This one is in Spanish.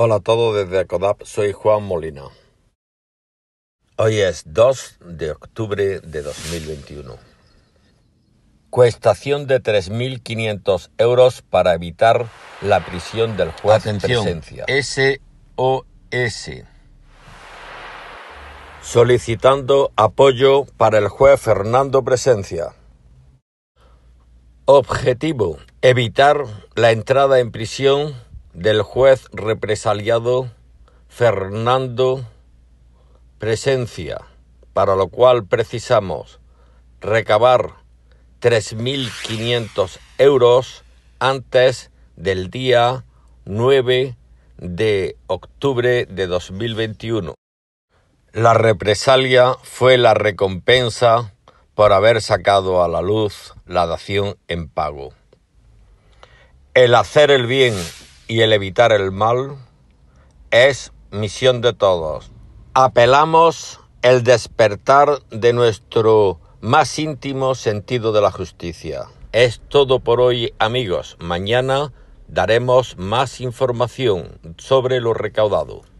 Hola a todos desde Acodap, soy Juan Molina. Hoy es 2 de octubre de 2021. Cuestación de 3.500 euros para evitar la prisión del juez presencia. SOS. Solicitando apoyo para el juez Fernando Presencia. Objetivo, evitar la entrada en prisión del juez represaliado Fernando Presencia, para lo cual precisamos recabar 3.500 euros antes del día 9 de octubre de 2021. La represalia fue la recompensa por haber sacado a la luz la dación en pago. El hacer el bien y el evitar el mal es misión de todos. Apelamos el despertar de nuestro más íntimo sentido de la justicia. Es todo por hoy amigos. Mañana daremos más información sobre lo recaudado.